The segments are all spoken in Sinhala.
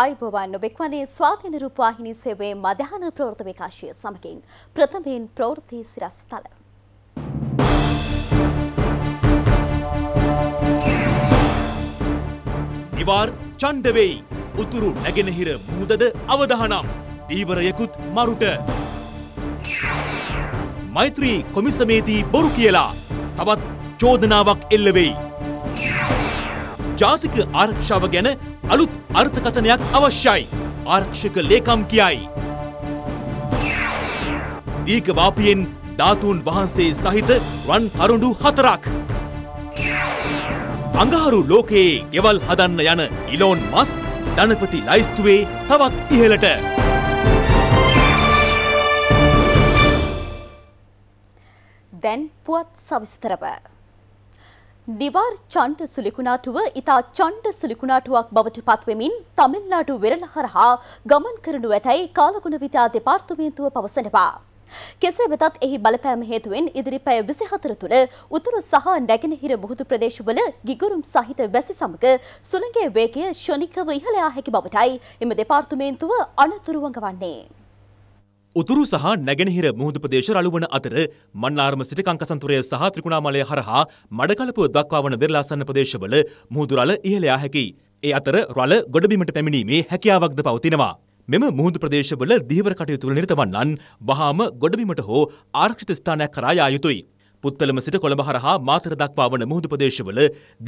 ආයිබවන් නොබෙක්වනේ ස්වාධීන රූපවාහිනී සේවයේ මධ්‍යහන ප්‍රවෘත්ති විකාශය සමගින් ප්‍රථමයෙන් ප්‍රවෘත්ති සිරස්තල. නිවාර් ඡණ්ඩ වෙයි. උතුරු නැගෙනහිර මුහුදද අවදානම්. දීවරයකුත් මරුට. මෛත්‍රී කොමිසමේදී බොරු කියලා තවත් චෝදනාවක් එල්ල වෙයි. ජාතික ආරක්ෂාව ගැන අලුත් අර්ථකථනයක් අවශ්‍යයි. ආරක්ෂක ලේකම් කියයි. දීගවාපියෙන් ධාතුන් වහන්සේ සහිත රන් අරුඩු හතරක්. අඟහරු ලෝකයේ ගෙවල් හදන්න යන ඉලෝන් මස් ධනපති ලයිස්තුවේ තවත් ඉහළට. දැන් පුවත් සවිස්තරව. දිවාර් චණ්ඩ සුලිකුණාටුව ඉතා චණ්ඩ සුලිකුණාටුවක් බවට පත්වෙමින් තමිල්නාඩු වෙරළ හරහා ගමන් කරනු ඇතැයි කාලගුණ විතා දෙපාර්තමේන්තුව පවසනවා. කෙසේ වෙතත් එහි බලපෑම හේතුවෙන් ඉදිරි පැය විසිහතර තුළ උතුරු සහ නැගෙනහිර මුහුදු ප්‍රදේශවල ගිගුරුම් සහිත වැසි සමග සුළඟේ වේගය ශනිකව ඉහළයා හැකි බවටයි එම දෙපාර්තමේන්තුව අනතුරුවඟ වන්නේ. උතුරු සහ නැගෙනහිර මුහුදු ප්‍රදේශ රළුවන අතර මන්නාරම සිට කංකසන්තුරය සහ ත්‍රිකුණාමලය හරහා මඩකලපුව දක්වා වන වෙරලාසන්න ප්‍රදේශවල මුහුදු රළ ඉහළ යා හැකියි. ඒ අතර රළ ගොඩබිමට පැමිණීමේ හැකියාවක්ද පවතිනවා. මෙම මුහුදු ප්‍රදේශවල දිහිවර කටයුතු වල නිරත වන්නන් වහාම ගොඩබිමට හෝ ආරක්ෂිත ස්ථානයක් කරා යා යුතුයි. පුත්තලම සිට කොළඹ හරහා මාතර දක්වා වන මුහුදු ප්‍රදේශවල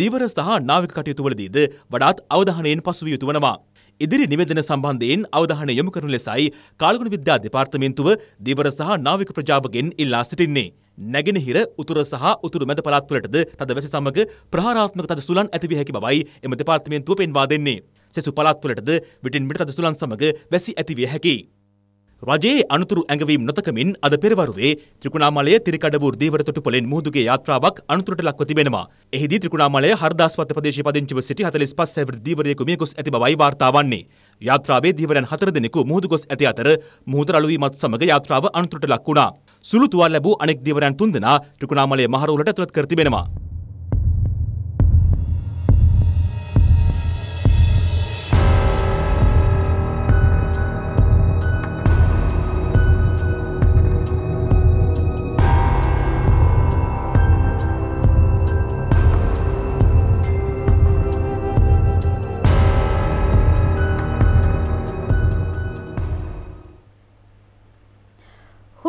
දීවර සහ නාවික කටයුතු වලදීද වඩාත් අවධානයෙන් පසුවිය යුතු වනවා. ඉදිරි නිවේදන සම්බන්ධයෙන් අවධානය යොමු කරන ලෙසයි කාලගුණ විද්‍යා දෙපාර්තමේන්තුව දීවර සහ නාවික ප්‍රජාවගෙන් ඉල්ලා සිටින්නේ. නැගෙනහිර උතුර සහ උතුරු මැද පළාත්වලටද තද වැසි සමග ප්‍රහාරාත්මක තද සුළන් ඇතිවිය හැකි බවයි එම දෙපාර්තමේන්තුව පෙන්වා දෙන්නේ. සෙසු පළාත්වලටද විටින් විට තද සුළන් සමග වැසි ඇතිවිය හැකියි. රජයේ අනතුරු ඇඟවීම් නොතකමින් අද පෙරවරුවේ ත්‍රිකුණාමලය තිරිකඩවූර් දීවර තොටුපලෙන් මුහුදුගේ යාත්‍රාවක් අනතුරට ලක්ව තිබෙනවා. එහිදී ත්‍රිකුණාමලය හර්දාස්වත ප්‍රදේශයේ පදිංචිව සිටි 45 සැවිරි දීවරයෙකු මියගොස් ඇති බවයි වාර්තා වන්නේ. යාත්‍රාවේ දීවරයන් හතර දෙනෙකු මුහුදු ගොස් ඇති අතර මුහුදර අලුවීමත් සමග යාත්‍රාව අනතුරට ලක් වුණා. සුළු තුවාල ලැබූ අනෙක් දීවරයන් තුන්දෙනා ත්‍රිකුණාමලය මහරවුලට ඇතුළත් කර තිබෙනවා.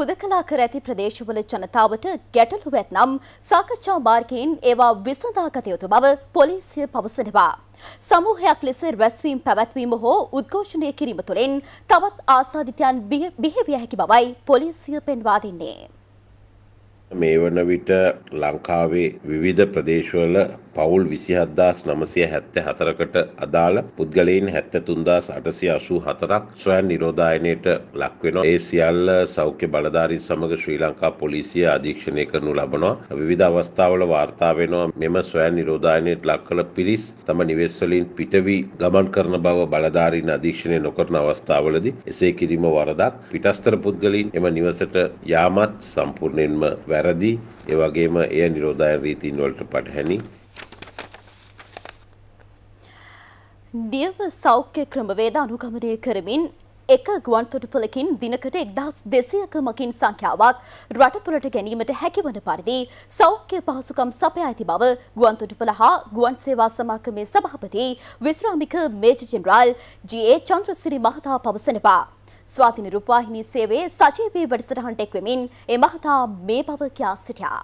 හුදකලා කර ඇති ප්‍රදේශවල ජනතාවට ගැටලු ඇත්නම් සාකච්ඡා මාර්ගයෙන් ඒවා විසඳාගත යුතු බව පොලිසිය පවසනවා. සමූහයක් ලෙස රැස්වීම් පැවැත්වීම හෝ උද්ඝෝෂණය කිරීම තුළින් තවත් ආසාධිතයන් බිහිවිය හැකි බවයි පොලිසිය පෙන්වා දෙන්නේ. මේ වන විට ලංකාවේ විවිධ ප්‍රදේශවල පවුල් විසිහද්දාස් නමසය හැත්ත හතරකට අදාළ පුද්ගලයින් හැත්ත තුන්දස් අටසි අසූ හතරක් ස්වයන් නිරෝධායනයට ලක්වෙන ඒ සියල්ල සෞඛ්‍ය බලධාරී සමඟ ශ්‍රී ලංකා පොලිසිය අධීක්ෂණය කරනු ලබනවා විධ අවස්ථාවල වාර්තා වෙනවා මෙම ස්වයන් නිරෝධායනයට ලක් කළ පිරිස් තම නිවෙස්වලින් පිටවී ගමන් කරන බව බලධාරීන් අධීක්ෂණය නොකරන අවස්ථාවලද එසේ කිරීම වරදක් පිටස්තර පුද්ගලින් එම නිවසට යාමත් සම්පූර්ණයෙන්ම වැ වැරදි ඒ වගේම එය නිරෝධායන රීතීන් වලට පටහැනි නියම සෞඛ්‍ය ක්‍රමවේද අනුගමනය කරමින් එක ගුවන්තොටුපලකින් දිනකට එක්දස් දෙසයක මකින් සංඛ්‍යාවක් රට තුළට ගැනීමට හැකිවන පරිදි සෞඛ්‍ය පහසුකම් සපයා ඇති බව ගුවන්තොටුපල හා ගුවන් සේවා සමාගමේ සභාපති විශ්‍රාමික මේජර් ජෙනරාල් ජී.ඒ. චන්ද්‍රසිරි මහතා පවසනවා. ස්වාතින රුපවාහිනී සේවේ සජීවී වැඩසටහන්ට එක්වමින් එ මහතා මේ බව කියා සිටියා.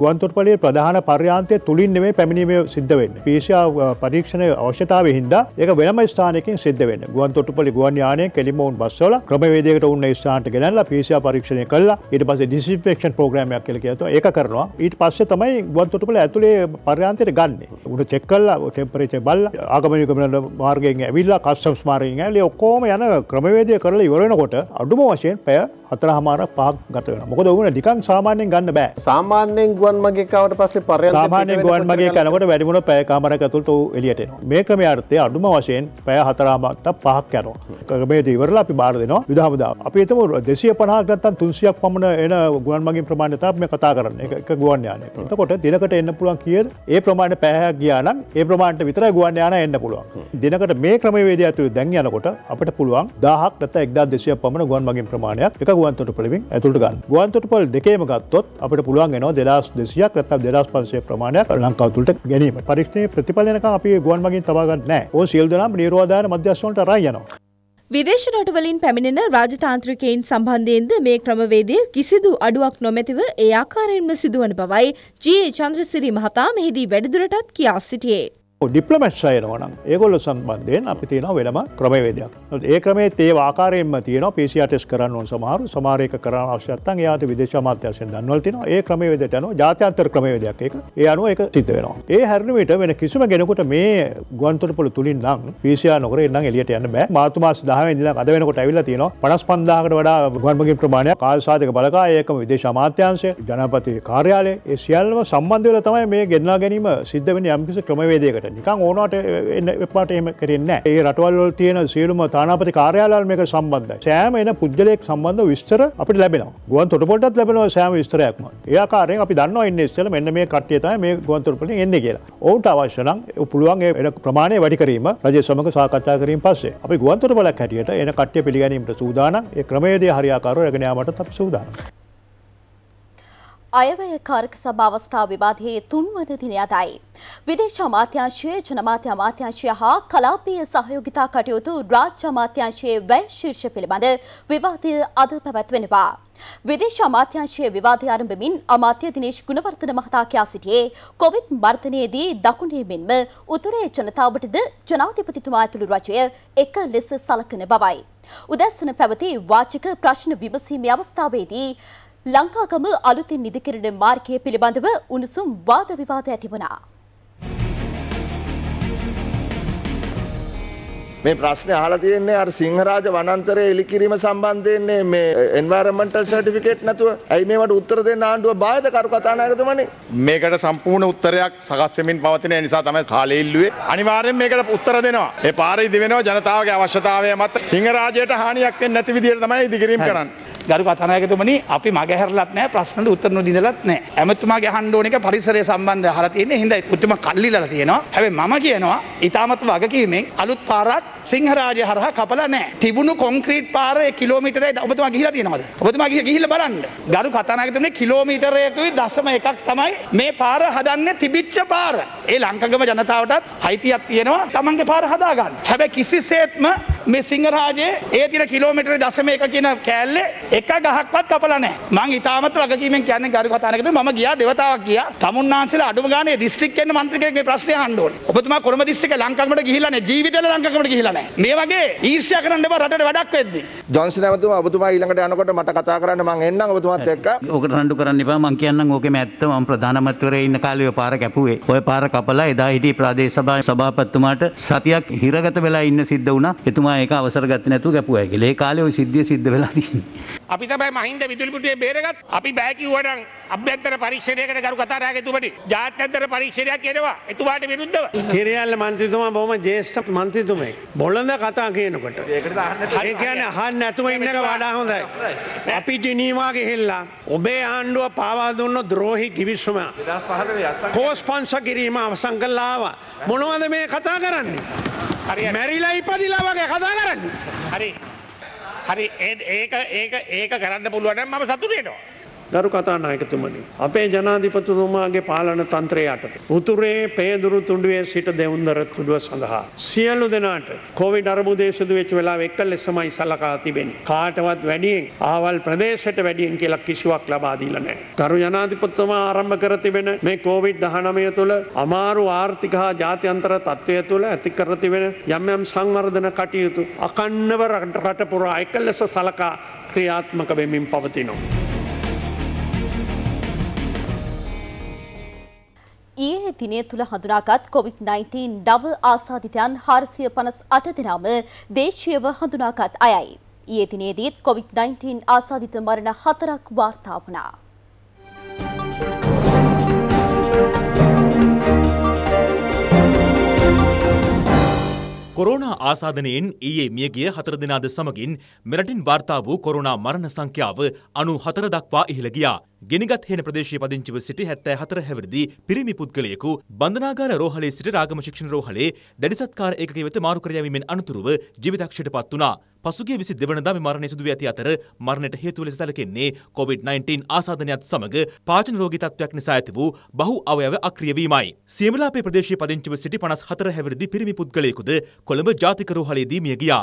ගුවන්තොට්පලේ ප්‍රධාන පර්යාන්තය තුළින් නෙමේ පැමිණීම සිද්ධ වෙන්න. පිසියා uh, පරීක්ෂණ අවශ්‍යතාව හින්දා ඒක වෙනම ස්ථානකින් සිද්ධ වෙන්න. ගුවන්තොට්ටුපලේ ගුවන් යානය කෙලිමවුන් බස්වල ක්‍රමවේදයකට උන්න ස්ථානට ගෙනල්ලා පිසියා පරීක්ෂණය කළා. ඊට පස්සේ ඩිසින්ෆෙක්ෂන් ප්‍රෝග්‍රෑම් එකක් කියලා කියනවා. ඒක කරනවා. ඊට පස්සේ තමයි ගුවන්තොට්ටුපල ඇතුලේ පර්යාන්තයට ගන්න. උඩ චෙක් කළා, ටෙම්පරේචර් බලලා, ආගමනික මාර්ගයෙන් ඇවිල්ලා, කස්ටම්ස් මාර්ගයෙන් ඇවිල්ලා ඔක්කොම යන ක්‍රමවේදය කරලා ඉවර වෙනකොට අඩුම වශයෙන් පැය හතරහමාරක් පහක් ගත වෙනවා. මොකද උගුණ නිකන් සාමාන්‍යයෙන් ගන්න බෑ. සාමාන්‍යයෙන් ගුවන් මගේ කාවට පස්සේ පරය සාමානය ගුවන් මගේ කැනකට වැඩිමුණ පෑකාමරකතුට එලියට මේ ක්‍රම අර්ථය අඩුම වශයෙන් පෑ හතරාමක්ත පහක් කැනෝ කරමේ දීවරලා අපි බාර දෙනවා විදහමදා අපි එතම දෙසිය පනාගත්තන් තුන්සියක් පමණ එන ගුවන් මගින් ප්‍රමාණ්‍යතාව මේ කතා කරන්න එක ගුවන් යාන තකොට දිනකට එන්න පුළුවන් කිය ඒ ප්‍රමාණ පැහැක් ගියානම් ඒ ප්‍රමාණට විතර ගුවන් යාන එන්න පුළුවන් දිනකට මේ ක්‍රමවේද ඇතුළ දැන් යනකොට අපට පුළුවන් දාහක් නත එක්දා දෙසිය පමණ ගුවන් මගින් ප්‍රමාණයක් එක ගුවන්තොට පිළිබින් ඇතුළට ගන්න ගුවන්තොට පොල් දෙකේම ගත්තොත් අපට පුළුවන් එනවා දෙදස් දහස් දෙසියක් ඇතම් දෙදස් පන්සේ ප්‍රමාණයක් ලංකාවතුලට ගැනීම පරික්ෂණය ප්‍රතිඵලනක අපි ගුවන් මගින් තබාගන්න ඕ සියල් දෙනම් නිරෝධාන මධ්‍යස්වන්ට රයනවා. විදේශ රටවලින් පැමිණෙන රාජතාන්ත්‍රිකයින් සම්බන්ධයෙන්ද මේ ක්‍රමවේදය කිසිදු අඩුවක් නොමැතිව ඒ ආකාරයෙන්ම සිදුවන බවයි ජී.චන්ද්‍රසිරි මහතා මෙහිදී වැඩිදුරටත් කියා සිටියේ. ඩිප්ලමට්ස් අයනවනම් ඒගොල්ල සම්බන්ධයෙන් අපි තියෙන වෙනම ක්‍රමවේදයක් ඒ ක්‍රමේ තේ ආකාරයෙන්ම තියෙන පිසිටස් කරන්න ඕන් සමහරු සමාරයක කරන අවශ්‍යත්තන් යාත විදේශ මාත්‍යශයෙන් දන්වල් තින ඒ ක්‍රමවේදට යන ජාත්‍යන්තර ක්‍රමවේදයක් එක ඒ අනුව එක සිද්ධ වෙනවා ඒ හැරණවිට වෙන කිසිම ගෙනකුට මේ ගුවන්තුරපොළ තුළින් නම් පිසියා නොකර එන්නම් එලියට යන්න බෑ මාතුමාස් දහම ඉඳලා අද වෙනකොට ඇවිල්ලා තියෙනවා පනස් පන්දාකට වඩා ගුවන්මගින් ප්‍රමාණයක් කාල්සාධක බලකා ඒකම විදේශ අමාත්‍යංශය ජනපති කාර්යාලය ඒ සියල්ලම සම්බන්ධ වෙලා තමයි මේ ගෙන්නා ගැනීම සිද්ධ වෙන යම්කිසි ක්‍රමවේදයකට නිකං ඕනට එපට එම කරන්න ඒ රටවල් තියෙන සියලුම තානාපති කාරයාලල් මේක සම්බන්ධ සෑම එන පුද්ගලෙක් සම්බන්ධ විස්තර අපට ලැබෙන ගුවන් තොටපොටත් ලැබෙන සෑම විස්තරයක්ම ඒකාරෙන් අපි දන්න ඉන්න ස්තල මෙන්න මේ කට්්‍යතය මේ ගුවන්තොරපට එන්න කියලා ඔවුට අවශ්‍යනම් පුළුවන්ගේ එ ප්‍රමාණය වැඩිකරීම රජ සමඟ සාකතා කරින් පස්සේ අපි ගුවන්තොට බලක් හැටියට එන කට්්‍ය පිළිගැනීමට සූදාන ඒ ක්‍රමේදේ හරියාකාරු රගෙනයාමට තප සූදාන. අයවැය කාරක සභ අවස්ථා විවාදයේ තුන්වන දින අදයි. විදේශ අමාත්‍යාංශයේ ජනමාත්‍ය අමාත්‍යාංශය හා කලාපීය සහයෝගිතා කටයුතු රාජ්‍ය අමාත්‍යාංශයේ වැය ශීර්ෂ පිළිබඳ විවාදය අද පැවැත්වෙනවා. විදේශ අමාත්‍යංශයේ විවාදය ආරම්භමින් අමාත්‍ය දිනේෂ් ගුණවර්ධන මහතා කියා සිටියේ කොවිඩ් මර්ධනයේදී දකුණේ මෙන්ම උතුරේ ජනතාවටද ජනාධිපතිතුමා ඇතුළු රජය එක ලෙස සලකන බවයි. උදැසන පැවති වාචික ප්‍රශ්න විමසීමේ අවස්ථාවේදී ලංකාගම අලුතින් නිදිකරන මාර්ගය පිළිබඳව උණුසුම් වාද විවාද ඇති වුණා. මේ ප්‍රශ්නේ අහලා තියෙන්නේ අර සිංහරාජ වනන්තරය එලිකිරීම සම්බන්ධයෙන් මේ එන්වයරන්මන්ටල් සර්ටිෆිකේට් නැතුව ඇයි මේවට උත්තර දෙන්න ආණ්ඩුව බාධක කරු කතානායකතුමනි මේකට සම්පූර්ණ උත්තරයක් සකස් වෙමින් පවතින නිසා තමයි කාලේ ඉල්ලුවේ අනිවාර්යෙන් මේකට උත්තර දෙනවා ඒ පාරේ ඉදි වෙනවා ජනතාවගේ අවශ්‍යතාවය මත සිංහරාජයට හානියක් වෙන්නේ නැති විදිහට තමයි ඉදිකිරීම කරන්නේ ගරු කතනායකතුමනි අපි මගහැරලත් නෑ ප්‍රශ්නට උත්තර නොදිඳලත් නෑ. ඇමතුමාගේ අහන්න ඕන එක පරිසරය සම්බන්ධ අහලා තියෙන්නේ හින්දා උතුම කල්ලිලා තියෙනවා. හැබැයි මම කියනවා ඊටමත් වගකීමෙන් අලුත් පාරක් සිංහරාජය හරහා කපලා නෑ. තිබුණු කොන්ක්‍රීට් පාරේ කිලෝමීටරේ ඔබතුමා ගිහිලා තියෙනවද? ඔබතුමා ගිහිල්ලා බලන්න. ගරු කතනායකතුමනි කිලෝමීටරයකුයි දශම එකක් තමයි මේ පාර හදන්නේ තිබිච්ච පාර. ඒ ලංකගම ජනතාවටත් අයිතියක් තියෙනවා තමන්ගේ පාර හදාගන්න. හැබැයි කිසිසේත්ම මේ සිංහරාජයේ ඒ තියෙන කිලෝමීටර දශම එක කියන කෑල්ලේ එක ගහක්වත් කපලා නැහැ. මං ඊටමත් වගකීමෙන් කියන්නේ ගරු කතානකද මම ගියා දෙවතාවක් ගියා. තමුන්නාන්සලා අඩුම ගානේ දිස්ත්‍රික් වෙන්න මන්ත්‍රී කෙනෙක් මේ ප්‍රශ්නේ අහන්න ඕනේ. ඔබතුමා කොළඹ දිස්ත්‍රික්කේ ලංකාවට ගිහිල්ලා නැහැ. ජීවිතේල ලංකාවට ගිහිල්ලා නැහැ. මේ වගේ ඊර්ෂ්‍යා කරන්න එපා රටට වැඩක් වෙද්දී. ජොන්සන් ඇමතුමා ඔබතුමා ඊළඟට යනකොට මට කතා කරන්න මං එන්නම් ඔබතුමාත් එක්ක. ඕකට රණ්ඩු කරන්න එපා. මං කියන්නම් ඕකේ මැත්ත මම ප්‍රධාන අමාත්‍යවරයා ඉන්න කාලේ ඔය පාර කැපුවේ. ඔය පාර කපලා එදා හිටි ප්‍රාදේශ සභාවේ සභාපතිතුමාට සතියක් හිරගත වෙලා ඉන්න සිද්ධ වුණා. එතුමා ඒක අවසර ගත්තේ නැතුව කැපුවා කියලා. ඒ කාලේ ওই සිද්ධිය සිද්ධ වෙලා තියෙනවා. අපි තමයි මහින්ද විදුලිපුටේ බේරගත් අපි බෑකිවනම් අභ්‍යන්තර පරීක්ෂණයකට ගරු කතාරාගතුමට ජාත්‍යන්තර පරීක්ෂණයක් එනවා එතුවාට විරුද්ධව කිරියල්ල මන්ත්‍රතුමා බොහොම ජේෂ්ඨ මන්ත්‍රතුමෙක් බොළඳ කතා කියනකොට ඒ කියන්නේ අහන්න නැතුව ඉන්න එක වඩා හොඳයි අපි ජිනීවා ගිහිල්ලා ඔබේ ආණ්ඩුව පාවා දුන්න ද්‍රෝහි කිවිසුම කෝස්පන්ස කිරීම අවසන් කළා ආවා මොනවද මේ කතා කරන්නේ මැරිලා ඉපදිලා වගේ කතා කරන්නේ හරි හරි ඒක ඒක ඒක කරන්න පුළුවන් නම් මම සතුටු වෙනවා. ගරු කතානායකතුමනි. අපේ ජනාධිපතුතුමාගේ පාලන තන්ත්‍රය යටත. උතුරේ පේදුරු තුඩුවේ සිට දෙවුන්දර තුඩුව සඳහා. සියල්ලු දෙනාට කොවි අරමුදේ සිදු වෙච් වෙලා එක්කල් ලෙසමයි සලකා තිබෙන. කාටවත් වැඩියෙන් ආවල් ප්‍රදේශයට වැඩියෙන් කියලා කිසිවක් ලබාදීල නෑ. ගරු ජනාධිපතුමා ආරම්භ කර තිබෙන මේ කෝවිඩ් දහනමය තුළ අමාරු ආර්ථික හා ජාත්‍යන්තර තත්ත්වය තුළ ඇති කර තිබෙන යම් යම් සංවර්ධන කටයුතු අකන්නව රට පුරා එකලෙස සලකා ක්‍රියාත්මක වෙමින් පවතිනවා. මේ දිනය තුළ හඳුනාගත් COVID-19 නව ආසාධිතයන් හාරසිය පනස් අට දෙනාම දේශයව හඳුනාගත් අයයි. ඊයේ දිනේදීත් COVID-19 ආසාධිත මරණ හතරක් වාර්තාාවනා. කොරෝනා ආසාධනයෙන් ඊයේ මියගිය හතර දෙනාද සමගින් මෙරටින් වාර්තා වූ කොරෝනා මරණ සංඛ්‍යාව අනු හතර දක්වා ඉහළ ගියා. ගෙනගත් හෙන ප්‍රදේශය පදිංචිව සිටි හැත්තෑ හතර හැවිරිදි පිරිමි පුද්ගලයෙකු බන්ධනාගාර රෝහලේ සිට රාගම ශික්ෂණ රෝහලේ දැඩිසත්කාර ඒකකේ වෙත මාරු කර යැවීමෙන් අනතුරුව ජීවිතක්ෂයට පත් වුණා. පසුගිය 22 වෙනිදා මේ මරණය සිදු වී ඇති අතර මරණයට හේතුව ලෙස සැලකෙන්නේ COVID-19 ආසාදනයත් සමග පාචන රෝගී තත්ත්වයක් නිසා ඇති වූ බහු අවයව අක්‍රිය වීමයි. සියමලාපේ ප්‍රදේශයේ පදිංචිව සිටි 54 හැවිරිදි පිරිමි පුද්ගලයෙකුද කොළඹ ජාතික රෝහලේදී මිය ගියා.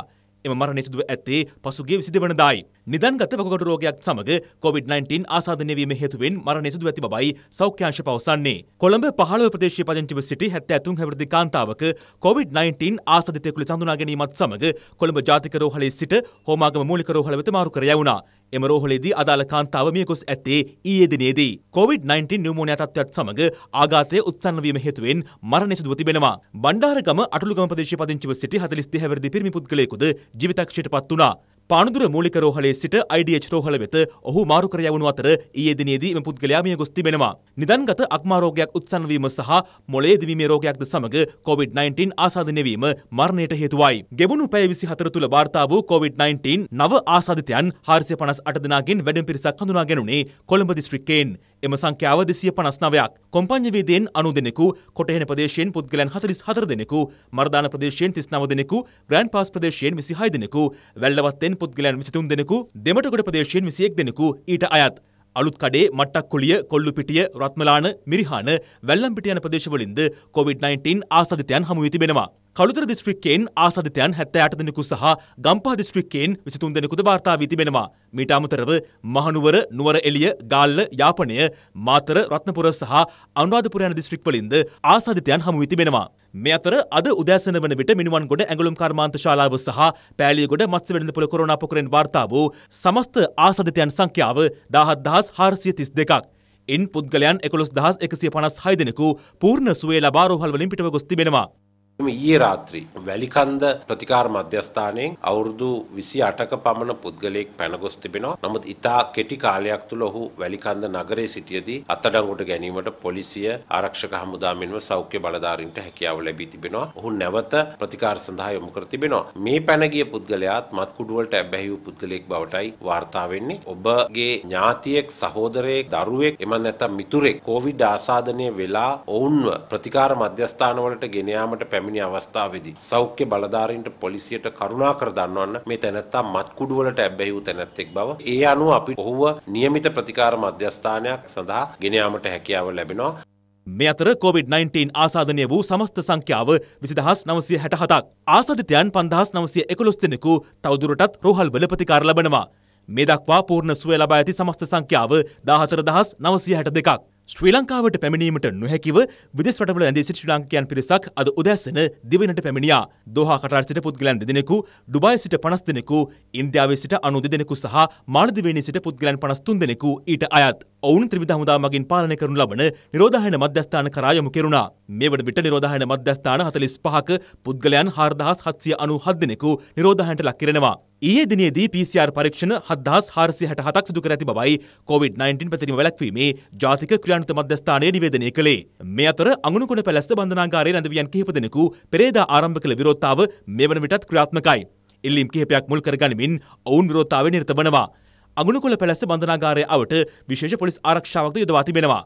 එම මරණය සිදුව ඇත්තේ පසුගිය 22 වෙනිදායි. නිදන්ගත වකුගඩු රෝගයක් සමග COVID-19 ආසාදනය වීම හේතුවෙන් මරණය සිදුව ඇති බවයි සෞඛ්‍යාංශ පවසන්නේ. කොළඹ 15 ප්‍රදේශීය පදිංචිව සිටි 73 හැවිරිදි කාන්තාවක COVID-19 ආසාදිතයෙකු ලෙස හඳුනා ගැනීමත් සමග කොළඹ ජාතික රෝහලේ සිට හෝමාගම මූලික රෝහල වෙත මාරු කර යවුණා. එම රෝහලේදී අදාළ කාන්තාව මියකුස් ඇත්තේ ඊයේ දිනේදී. COVID-19 නියුමෝනියා තත්ත්වයක් සමග ආඝාතය උත්සන්න වීම හේතුවෙන් මරණය සිදුව තිබෙනවා. බණ්ඩාරගම අටළුගම ප්‍රදේශයේ පදිංචිව සිටි 42 හැවිරිදි පිරිමි පුද්ගලයෙකුද ජීවිතක්ෂයට පත් වුණා. පානදුර මූලික රෝහලේ සිට IDH රෝහල වෙත ඔහු මාරු කර යවනු අතර ඊයේ දිනේදී මෙම පුද්ගලයා මිය ගොස් තිබෙනවා. නිදන්ගත අක්මා රෝගයක් උත්සන්න වීම සහ මොළයේ දිවීමේ රෝගයක්ද සමග COVID-19 ආසාදිත වීම මරණයට හේතුවයි. ගෙවුණු පැය 24 තුල වාර්තා වූ COVID-19 නව ආසාදිතයන් 458 දෙනාගෙන් වැඩම පිරිසක් හඳුනා ගැනුණේ කොළඹ දිස්ත්‍රික්කයෙන්. එම සංඛ්‍යාව දෙසිය පනස් නවයක් කොම්පං්ඥවේදයෙන් අනු දෙනෙකු කොටහෙන ප්‍රදේශයෙන් පුද්ගලන් හතරිස් හතර දෙනෙකු මර්ධාන ප්‍රදේශයෙන් තිස් නව දෙනෙකු ග්‍රන් පස් ප්‍රදේශයෙන් විසිහයි දෙනෙකු වැල්ලවත්තෙන් පුද්ගලන් විසිතුන් දෙනෙකු දෙමටකොට ප්‍රදේශයෙන් විසියෙක් දෙනෙකු ඊට අයත්. අලුත් කඩේ මට්ටක් කුලිය කොල්ලුපිටිය රත්මලාන මිරිහාන වැල්ලම්පිටියන ප්‍රදේශවලින්ද කොවිD-19 ආසධිතයන් හමුවී තිබෙනවා. කළුතර දිස්ත්‍රික්කයෙන් ආසාධිතයන් 78 දෙනෙකු සහ ගම්පහ දිස්ත්‍රික්කයෙන් 23 දෙනෙකුද වාර්තා වී තිබෙනවා. මීට අමතරව මහනුවර, නුවර එළිය, ගාල්ල, යාපනය, මාතර, රත්නපුර සහ අනුරාධපුර යන දිස්ත්‍රික්වලින්ද ආසාධිතයන් හමු වී තිබෙනවා. මේ අතර අද උදෑසන වන විට මිනුවන්ගොඩ ඇඟලුම් කර්මාන්ත ශාලාව සහ පෑලියගොඩ මත්ස්‍ය වෙළඳපොළ කොරෝනා පොකරෙන් වාර්තා වූ සමස්ත ආසාධිතයන් සංඛ්‍යාව 17432ක්. ඉන් පුද්ගලයන් 11156 දෙනෙකු පූර්ණ සුවේ ලබා රෝහල් වලින් පිටව ගොස් තිබෙනවා. ඊයේ රාත්‍රී වැලිකන්ද ප්‍රතිකාර මධ්‍යස්ථානයෙන් අවුරුදු 28ක පමණ පුද්ගලයෙක් පැනගොස් තිබෙනවා. නමුත් ඉතා කෙටි කාලයක් තුළ ඔහු වැලිකන්ද නගරයේ සිටියදී අත්අඩංගුවට ගැනීමට පොලිසිය ආරක්ෂක හමුදා මෙන්ම සෞඛ්‍ය බලධාරීන්ට හැකියාව ලැබී තිබෙනවා. ඔහු නැවත ප්‍රතිකාර සඳහා යොමු කර තිබෙනවා. මේ පැනගිය පුද්ගලයාත් මත් කුඩු වලට ඇබ්බැහි වූ පුද්ගලයෙක් බවටයි වාර්තා වෙන්නේ. ඔබගේ ඥාතියෙක්, සහෝදරයෙක්, දරුවෙක්, එමන් නැත්නම් මිතුරෙක් කොවිඩ් ආසාදනය වෙලා ඔවුන්ව ප්‍රතිකාර මධ්‍යස්ථාන වලට ගෙන යාමට පැමිණ පැමිණි අවස්ථාවේදී සෞඛ්‍ය බලධාරීන්ට පොලිසියට කරුණාකර දන්වන්න මේ තැනැත්තා මත්කුඩු වලට ඇබ්බැහි වූ තැනැත්තෙක් බව. ඒ අනුව අපි ඔහුව નિયમિત ප්‍රතිකාර මධ්‍යස්ථානයක් සඳහා ගෙන යාමට හැකියාව ලැබෙනවා. මේ අතර COොVID-19 ආසාධනය වූ සමස්ත සංඛ්‍යාව විසිදහස් නවසය හැටහතක් ආසධිතයන් පන්දහස් නවසය එකොළොස් දෙනෙකු තවදුරටත් රෝහල් වල ප්‍රතිකාර ලබනවා. මේ දක්වා පූර්ණ සුවය ලබා ඇති සමස්ත සංඛ්‍යාව දාහතර දහස් නවසය හැට දෙකක්. ශ්‍රී ලංකාවට පැමිණීමට නොහැකිව විදෙස් රටවල ඇඳී සිටි ශ්‍රී ලාංකිකයන් පිරිසක් අද උදැසන දිවයිනට පැමිණියා. දෝහා කටාර් සිට පුද්ගලයන් දෙදෙනෙකු, ඩුබායි සිට 50 දෙනෙකු, ඉන්දියාවේ සිට 92 දෙනෙකු සහ මාලදිවයිනේ සිට පුද්ගලයන් 53 දෙනෙකු ඊට අයත්. ඔවුන් ත්‍රිවිධ හමුදා මගින් පාලනය කරනු ලබන නිරෝධායන මධ්‍යස්ථාන කරා යොමු කෙරුණා. මේ වන විට නිරෝධායන මධ්‍යස්ථාන 45ක පුද්ගලයන් 4797 දෙනෙකු නිරෝධායනට ලක් කරනවා. ඒ දිනේදී PCR පරීක්ෂණ හදදහස් හාරසි හැට හතක් සිදුකර ඇති බවයි COොVID-19 පැතිරීම වැලැක්වීමේ ජාතික ක්‍රියාණත මධ්‍යස්ථානය නිවේදනය කළේ. මේ අතර අගුණකොන පැලස්ත බන්ධනාගාරය රැඳවියන් කිහිපදෙනෙකු පෙරේදා ආරම්භ කළ විරෝත්තාව මේ වන විටත් ක්‍රියාත්මකයි. ඉල්ලීම් කිහිපයක් මුල් කරගනිමින් ඔවුන් විරෝත්තාව නිර්ත වනවා. අගුණකොල පැලස්ස බඳනාගාරය අවට විශේෂ පොලිස් ආරක්ෂාවක්ද යොදවා තිබෙනවා.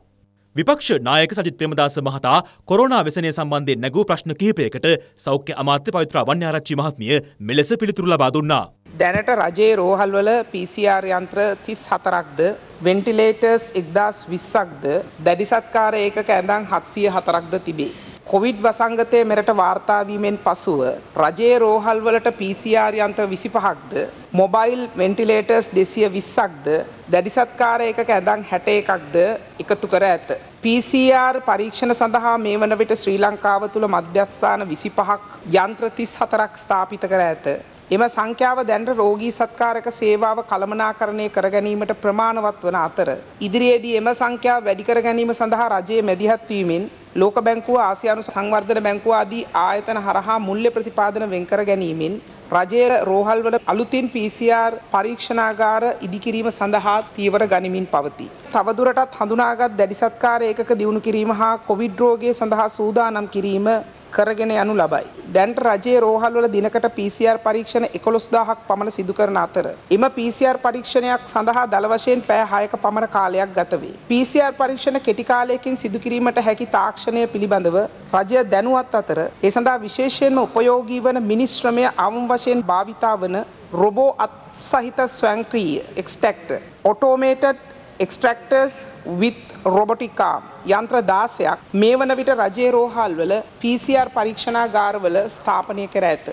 විපක්ෂ නායක සජිත් ප්‍රේමදාස මහතා කොරෝනා වෙසනය සම්බන්ධයෙන් නැගූ ප්‍රශ්න කිහිපයකට සෞඛ්‍ය අමාත්‍ය පවිත්‍ර වන්‍යාරච්චි මහත්මිය මෙලෙස පිළිතුරු ලබා දුන්නා. දැනට රජයේ රෝහල්වල PCR යන්ත්‍ර 34ක්ද වෙන්ටිලේටර්ස් 1020ක්ද දැඩි සත්කාර ඒකක ඇඳන් 704ක්ද තිබේ. කොවිඩ් වසංගතය මෙරට වාර්තාාවීමෙන් පසුව රජයේ රෝහල් වලට PCR යන්ත්‍ර 25ක්ද මොබයිල් වෙන්ටිලේටර්ස් 220ක්ද දැඩිසත්කාර එකක ඇඳන් 61ක්ද එකතු කර ඇත. PCR පරීක්ෂණ සඳහා මේ වන විට ශ්‍රී ලංකාව තුළ මධ්‍යස්ථාන 25ක් යන්ත්‍ර 34ක් ස්ථාපිත කර ඇත. එම සංඛ්‍යාව දැනට රෝගී සත්කාරක සේවාව කළමනාකරණය කර ගැනීමට ප්‍රමාණවත් වන අතර ඉදිරියේදී එම සංඛ්‍යාව වැඩි කර ගැනීම සඳහා රජයේ මැදිහත් වීමෙන් ලෝක බැංකුව ආසියානු සංවර්ධන බැංකුව ආදී ආයතන හරහා මුල්‍ය ප්‍රතිපාදන වෙන්කර ගැනීමෙන් රජයේ රෝහල්වල අලුතින් PCR පරීක්ෂණාගාර ඉදිකිරීම සඳහා තීවර ගනිමින් පවතී. තවදුරටත් හඳුනාගත් දැඩි සත්කාර ඒකක දියුණු කිරීම හා කොවිඩ් රෝගය සඳහා සූදානම් කිරීම කරගෙන යනු ලබයි. දැන්ට රජයේ රෝහල්වල දිනකට PCR පරීක්ෂණ 11000ක් පමණ සිදු කරන අතර එම PCR පරීක්ෂණයක් සඳහා දල වශයෙන් පැය 6ක පමණ කාලයක් ගත වේ. PCR පරීක්ෂණ කෙටි කාලයකින් සිදු කිරීමට හැකි තාක්ෂණය පිළිබඳව රජය දැනුවත් අතර ඒ සඳහා විශේෂයෙන්ම ප්‍රයෝගී වන මිනිස් ශ්‍රමය අවම වශයෙන් භාවිතා වන රොබෝ අත් සහිත ස්වයංක්‍රීය එක්ස්ටැක්ටර් ඔටෝමේටඩ් එක්ස්ට්‍රක්ටර්ස් විත් රොබොටිකා යන්ත්‍ර දාසයක් මේ වන විට රජයේ රෝහල් වල PCR පරීක්ෂණාගාරවල ස්ථාපනය කර ඇත.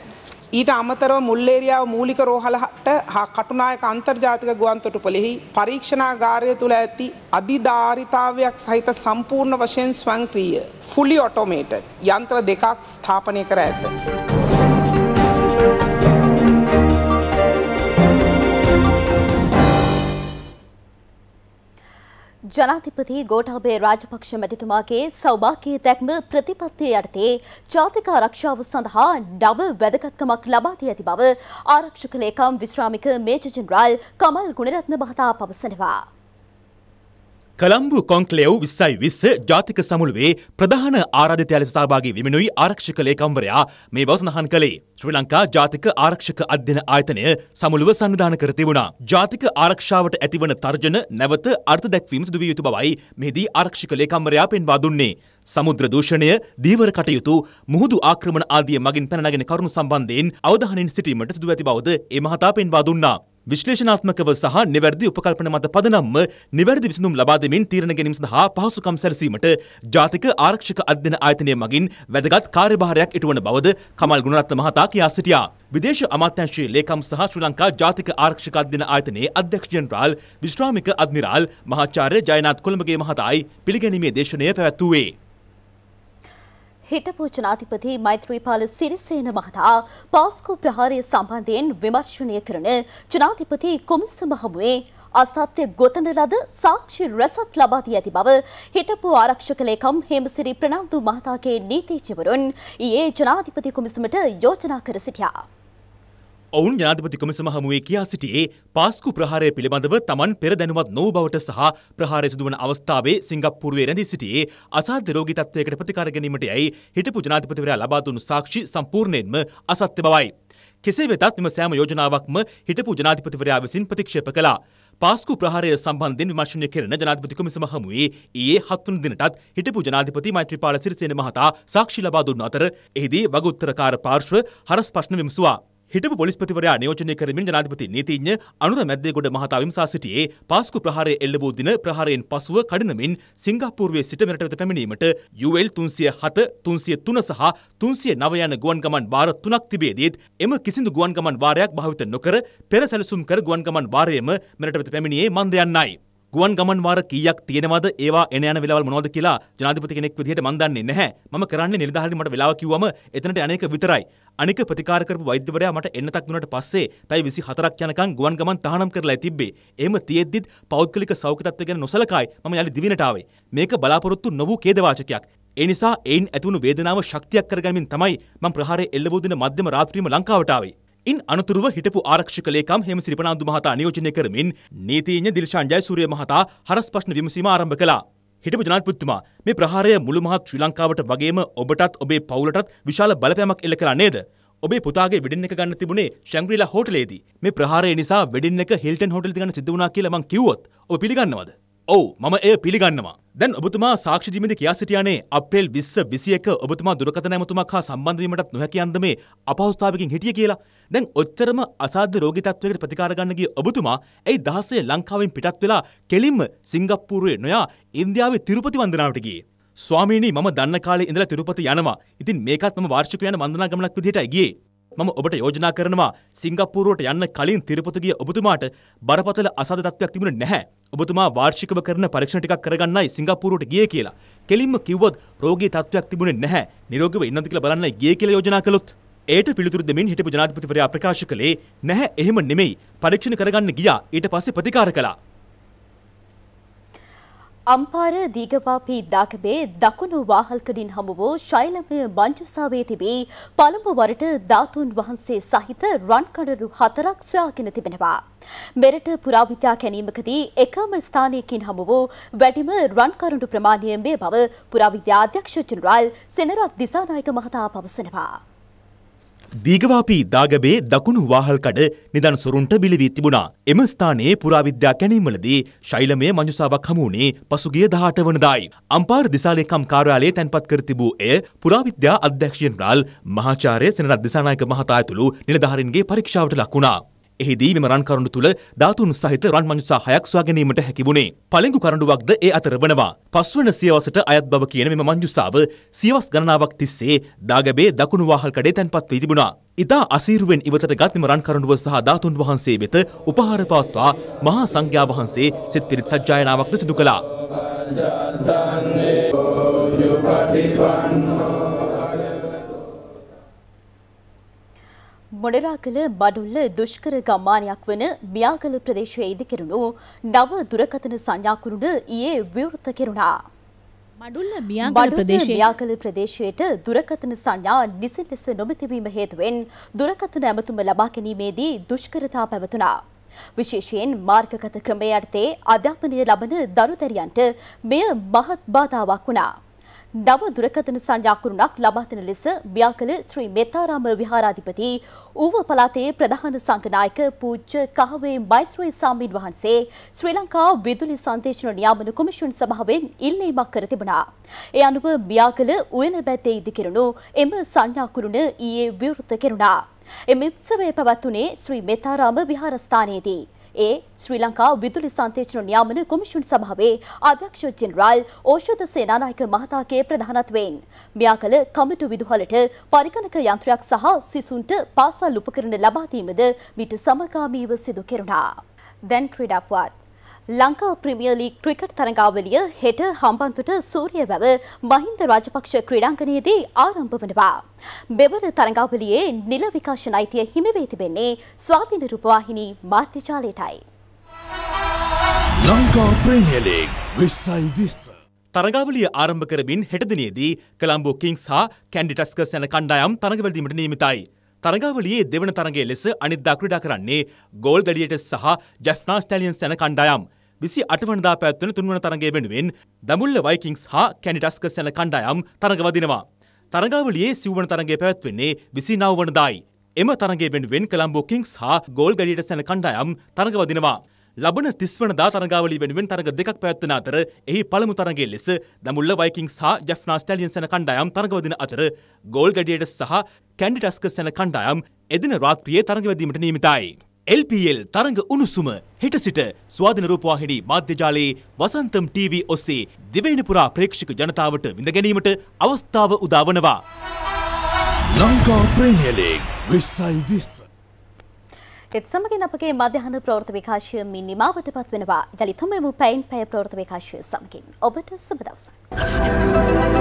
ඊට අමතරව මුල්ලේරියාව මූලික රෝහලට හා කටුනායක අන්තර්ජාතික ගුවන්තොටුපලෙහි පරීක්ෂණාගාරය තුළ ඇති අධිධාරිතාවයක් සහිත සම්පූර්ණ වශයෙන් ස්වංක්‍රීය fully automated යන්ත්‍ර දෙකක් ස්ථාපනය කර ඇත. ජනාධිපති ගෝටාබේ රාජපක්ෂ මැතිතුමාගේ සෞභාග්‍ය දැක්ම ප්‍රතිපත්තිය යටතේ ජාතික ආරක්ෂාව සඳහා නව වැදගත්කමක් ලබා දී ඇති බව ආරක්ෂක ලේකම් විශ්‍රාමික මේජර් ජෙනරාල් කමල් ගුණරත්න මහතා පවසනවා. කළම්බු කොන්ක්ලේව් විස්සයි විස්ස ජාතික සමුළුවේ ප්‍රධාන ආරාධිතයා ලෙස සහභාගී වෙමිනුයි ආරක්ෂක ලේකම්වරයා මේ බව සඳහන් කළේ. ශ්‍රී ලංකා ජාතික ආරක්ෂක අධ්‍යයන ආයතනය සමුළුව සංවිධාන කර තිබුණා. ජාතික ආරක්ෂාවට ඇතිවන තර්ජන නැවත අර්ථ දැක්වීම සිදු විය යුතු බවයි මෙහිදී ආරක්ෂක ලේකම්වරයා පෙන්වා දුන්නේ. සමුද්‍ර දූෂණය, දීවර කටයුතු, මුහුදු ආක්‍රමණ ආදිය මගින් පැන නගින කරුණු සම්බන්ධයෙන් අවධානයෙන් සිටීමට සිදු ඇති බවද ඒ මහතා පෙන්වා දුන්නා. විශ්ලේෂණාත්මකව සහ නිවැරදි උපකල්පන මත පදනම්ම නිවැරදි විසඳුම් ලබා දෙමින් තීරණ ගැනීම සඳහා පහසුකම් සැලසීමට ජාතික ආරක්ෂක අධ්‍යන ආයතනය මගින් වැදගත් කාර්යභාරයක් ඉටුවන බවද කමල් ගුණරත්න මහතා කියා සිටියා. විදේශ අමාත්‍යංශයේ ලේකම් සහ ශ්‍රී ලංකා ජාතික ආරක්ෂක අධ්‍යන ආයතනයේ අධ්‍යක්ෂ ජෙනරාල් විශ්‍රාමික අද්මිරාල් මහාචාර්ය ජයනාත් කොළඹගේ මහතායි පිළිගැනීමේ දේශනය පැවැත්වුවේ. හිටපු ජනාධිපති මෛත්‍රීපාල සිරිසේන මහතා පාස්කු ප්‍රහාරය සම්බන්ධයෙන් විමර්ශනය කරන ජනාධිපති කොමිස මහමුවේ අසත්‍ය ගොතන ලද සාක්ෂි රැසක් ලබා දී ඇති බව හිටපු ආරක්ෂක ලේකම් හේමසිරි ප්‍රනාන්දු මහතාගේ නීතිචිවරුන් ඊයේ ජනාධිපති කොමිසමට යෝජනා කර සිටියා. ඔවුන් ජනාධිපති කොමිසම හමුවේ කියා සිටියේ පාස්කු ප්‍රහාරය පිළිබඳව තමන් පෙර දැනුවත් නොවූ බවට සහ ප්‍රහාරය සිදුවන අවස්ථාවේ සිංගප්පූරුවේ රැඳී සිටියේ අසාධ්‍ය රෝගී තත්ත්වයකට ප්‍රතිකාර ගැනීමට යයි හිටපු ජනාධිපතිවරයා ලබා දුන් සාක්ෂි සම්පූර්ණයෙන්ම අසත්‍ය බවයි. කෙසේ වෙතත් මෙම සෑම යෝජනාවක්ම හිටපු ජනාධිපතිවරයා විසින් ප්‍රතික්ෂේප කළා. පාස්කු ප්‍රහාරය සම්බන්ධයෙන් විමර්ශනය කෙරෙන ජනාධිපති කොමිසම හමුවේ ඊයේ හත්වන දිනටත් හිටපු ජනාධිපති මෛත්‍රීපාල සිරිසේන මහතා සාක්ෂි ලබා දුන්න අතර එහිදී වගඋත්තරකාර පාර්ශ්ව හරස් ප්‍රශ්න විමසුවා. හිටපු පොලිස්පතිවරයා නියෝජනය කරමින් ජනාධිපති නීතිඥ අනුර මැද්දේගොඩ මහතා විමසා සිටියේ පාස්කු ප්‍රහාරය එල්ල වූ දින ප්‍රහාරයෙන් පසුව කඩනමින් සිංගප්පූරුවේ සිට මෙරට වෙත පැමිණීමට UL 307 303 සහ 309 යන ගුවන් ගමන් වාර තුනක් තිබේදීත් එම කිසිදු ගුවන් ගමන් වාරයක් භාවිත නොකර පෙර සැලසුම් කර ගුවන් ගමන් වාරයේම මෙරට වෙත පැමිණියේ මන්දයන්යි. ගුවන් ගමන් වාර කීයක් තියෙනවද ඒවා එන යන වෙලාවල් මොනවද කියලා ජනාධිපති කෙනෙක් විදිහට මන් දන්නේ නැහැ. මම කරන්නේ නිලධාරින් මට වෙලාව කිව්වම එතනට අනේක විතරයි. අනික ප්‍රතිකාර කරපු වෛද්‍යවරයා මට එන්නතක් දුන්නට පස්සේ පැය 24ක් යනකම් ගුවන් ගමන් තහනම් කරලා තිබ්බේ. එහෙම තියෙද්දිත් පෞද්ගලික සෞඛ්‍ය තත්ත්වය ගැන නොසලකායි මම යලි දිවිනට ආවේ. මේක බලාපොරොත්තු නොවූ ඛේදවාචකයක්. ඒ නිසා ඒන් ඇතිවුණු වේදනාව ශක්තියක් කරගැනීමෙන් තමයි මම ප්‍රහාරයේ එල්ලවූ දින මැදම රාත්‍රියේම ලංකාවට ආවේ. ඉන් අනතුරුව හිටපු ආරක්ෂක ලේකම් හේමසිරි ප්‍රනාන්දු මහතා නියෝජනය කරමින් නීතිඥ දිල්ෂාන් ජයසූරිය මහතා හරස් ප්‍රශ්න විමසීම ආරම්භ කළා. හිටපු ජනාධිපතිතුමා මේ ප්‍රහාරය මුළු මහත් ශ්‍රී ලංකාවට වගේම ඔබටත් ඔබේ පවුලටත් විශාල බලපෑමක් එල්ල කළා නේද? ඔබේ පුතාගේ වෙඩින් එක ගන්න තිබුණේ ශැංග්‍රීලා හෝටලේදී. මේ ප්‍රහාරය නිසා වෙඩින් එක හිල්ටන් හෝටලෙදි ගන්න සිද්ධ වුණා කියලා මං කිව්වොත් ඔබ පිළිගන්නවද? ඔව් මම එය පිළිගන්නවා. දැන් ඔබතුමා සාක්ෂි දීමේදී කියා සිටියානේ අප්‍රේල් 20 21 ඔබතුමා දුරකථන ඇමතුමක් හා සම්බන්ධ වීමටත් නොහැකි අන්දමේ අපහසුතාවකින් හිටියේ කියලා. දැන් ඔච්චරම අසාධ්‍ය රෝගී තත්ත්වයකට ප්‍රතිකාර ගන්න ගිය ඔබතුමා ඒ දහසේ ලංකාවෙන් පිටත් වෙලා කෙලින්ම සිංගප්පූරුවේ නොයා ඉන්දියාවේ තිරුපති වන්දනාවට ගියේ. ස්වාමීනි මම දන්න කාලේ ඉඳලා තිරුපති යනවා. ඉතින් මේකත් මම වාර්ෂික යන වන්දනා ගමනක් විදිහටයි ගියේ. මම ඔබට යෝජනා කරනවා සිංගප්පූරුවට යන්න කලින් තිරුපතිගේ ඔබතුමාට බරපතල අසාධ්‍ය තත්ත්වයක් තිබුණේ නැහැ. ඔබතුමා වාර්ෂිකව කරන පරීක්ෂණ ටිකක් කරගන්නයි සිංගප්පූරුවට ගියේ කියලා. කෙලින්ම කිව්වොත් රෝගී තත්ත්වයක් තිබුණේ නැහැ. නිරෝගීව ඉන්නද කියලා බලන්නයි ගියේ කියලා යෝජනා කළොත්. ඒට පිළිතුරු දෙමින් හිටපු ජනාධිපතිවරයා ප්‍රකාශ කළේ නැහැ එහෙම නෙමෙයි. පරීක්ෂණ කරගන්න ගියා. ඊට පස්සේ ප්‍රතිකාර කළා. අම්පාර දීගවාපී දාකබේ දකුණු වාහල්කඩින් හමු වූ ශෛලමය මංජුසාවේ තිබී පළමු වරට ධාතුන් වහන්සේ සහිත රන්කඩරු හතරක් සොයාගෙන තිබෙනවා. මෙරට පුරාවිද්‍යා කැනීමකදී එකම ස්ථානයකින් හමු වූ වැඩිම රන්කරුණු ප්‍රමාණය මේ බව පුරාවිද්‍යා අධ්‍යක්ෂ ජනරාල් සෙනරත් දිසානායක මහතා පවසනවා. දීගවාපී දාගබේ දකුණු වාහල්කඩ නිදන් සොරුන්ට බිලිවී තිබුණා. එම ස්ථානයේ පුරාවිද්‍යා කැනීමලදී ශෛලමය මංජුසාවක් හමුණේ පසුගිය දහට වනදායි. අම්පාර දිසාලේකම් කාර්යාලයේ තැන්පත් කර තිබූ එය පුරාවිද්‍යා අධ්‍යක්ෂයන් රාල් මහාචාර්ය සෙනරත් දිසානායක මහතා ඇතුළු නිලධාරීන්ගේ පරීක්ෂාවට ලක් වුණා. එහිදී මෙම රන් කරඬු තුල ධාතුන් සහිත රන් මංජුසා හයක් සොයා ගැනීමට හැකි වුණේ. පළඟු කරඬුවක්ද ඒ අතර වනවා. පස්වන සියවසට අයත් බව කියන මෙම මංජුසාව සියවස් ගණනාවක් තිස්සේ දාගැබේ දකුණු වාහල් කඩේ තැන්පත් වී තිබුණා. ඉතා අසීරුවෙන් ඉවතට ගත් මෙම රන් කරඬුව සහ ධාතුන් වහන්සේ වෙත උපහාර පවත්වා මහා සංඝයා වහන්සේ සිත් පිරිත් සජ්ජායනාවක්ද සිදු කළා. ජාතන්නේ යුපටිපන්නෝ මොඩරාකළ බඩුල්ල දුෂ්කර ගම්මානයක් වන මියාගල ප්‍රදේශයේ ඉදිකෙරුණු නව දුරකථන සංඥාකුරුණ ඊයේ විවෘත කෙරුණා. බඩුල්ල මියාගල ප්‍රදේශයට දුරකථන සංඥා නිසින් ලෙස නොමැතිවීම හේතුවෙන් දුරකථන ඇමතුම ලබා ගැනීමේදී දුෂ්කරතා පැවතුණා. විශේෂයෙන් මාර්ගගත ක්‍රමය යටතේ අධ්‍යාපනය ලබන දරුදැරියන්ට මෙය මහත් බාධාවක් වුණා. නව දුරකථන සංඥාකරුණක් ලබා දෙන ලෙස බියාකල ශ්‍රී මෙත්තාරාම විහාරාධිපති ඌව පළාතේ ප්‍රධාන සංඝනායක පූජ්‍ය කහවේ මෛත්‍රී ස්වාමීන් වහන්සේ ශ්‍රී ලංකා විදුලි සංදේශන නියාමන කොමිෂන් සභාවෙන් ඉල්ලීමක් කර තිබුණා. ඒ අනුව බියාකල උයන බැත්තේ ඉදිකෙරුණු එම සංඥාකරුණ ඊයේ විවෘත කෙරුණා. එම උත්සවය පැවැත්වුණේ ශ්‍රී මෙත්තාරාම විහාරස්ථානයේදී. ಎ ಶ್ರೀಲಂಕಾ ವಿದುಲಿ ಸಾಂತೇಜನ ನಿಯಾಮನ ಕಮಿಷನ್ ಸಭಾವೆ ಅಧ್ಯಕ್ಷ ಜನರಲ್ ಔಷಧ ಸೇನಾನಾಯಕ ಮಹತಾಗೆ ಪ್ರಧಾನತ್ವೇನ್ ಮ್ಯಾಕಲ ಕಮಿಟು විදුහලට පරිකණක යන්ත්‍රයක් සහ සිසුන්ට පාසල් උපකරණ ලබා දීමද මිට සමගාමීව සිදු කෙරුණා. දැන් ක්‍රීඩාපුවත් ලංකා ප්‍රමිය ලීග් ක්‍රිකට් තරඟාවලිය හෙට හම්බන්තොට සූරිය වැව මහින්ද රාජපක්ෂ ක්‍රීඩාංගණයේදී ආරම්භ වනවා. මෙවර තරඟාවලියේ නිල විකාශන අයිතිය හිමි වී තිබෙන්නේ ස්වාධීන රූපවාහිනී මාධ්‍යජාලයටයි. ලංකා ප්‍රමිය ලීග් 2020 තරගාවලිය ආරම්භ කරමින් හෙට දිනේදී කොළඹ කිංග්ස් හා කැන්ඩි ටස්කර්ස් යන කණ්ඩායම් තරඟ වැළඳීමට නියමිතයි. තරගාවලියේ දෙවන තරගයේ ලෙස අනිද්දා ක්‍රීඩා කරන්නේ ගෝල් ගඩියටස් සහ ජැෆ්නා ස්ටැලියන්ස් යන කණ්ඩායම්. විසි අටවනදා පැත්වන තුන්වන තරගේ වෙනුවෙන් දමුල්ල වයිකින්ස් හා කැනිටස්කස් යන කණ්ඩායම් තරග වදිනවා. තරගාවලියේ සිව්වන තරගේ පැවැත්වෙන්නේ විසි නවවනදායි. එම තරගේ වෙනුවෙන් කළම්බෝ කින්ස් හා ගෝල් ගඩියට සැන කණ්ඩායම් තරග වදිනවා. ලබන තිස්වනදා තරගාවලි වෙනුවෙන් තරග දෙකක් පැවැත්වන අතර එහි පළමු තරගේ ලෙස දමුල්ල වයිකින්ස් හා ජැෆ්නා ස්ටැලියන්ස් යන කණ්ඩායම් තරගවදින අතර ගෝල් ගැඩියටස් සහ කැන්ඩිඩස්කස් යන කණ්ඩායම් එදින රාත්‍රියේ තරගවැදීමට නියමිතයි. එල්පල් තරඟ උණුසුම හිට සිට ස්වාධන රූපවාහිනී මාධ්‍යජාලයේ වසන්තම් TV ඔස්සේ දිවයින පුරා ප්‍රේක්ෂක ජනතාවට විඳ ගැනීමට අවස්ථාව උදාවනවා. ලංකා ප්‍රේමියලීග් විස්සයි විස්ස. එත් සමගින් අපගේ මධ්‍යහන ප්‍රවෘත්ත විකාශය මින් නිමාවට පත් වෙනවා. ජලිතමයමු පැයින් පැය ප්‍රවෘත්ත විකාශය සමගින්. ඔබට සුබ දවසක්.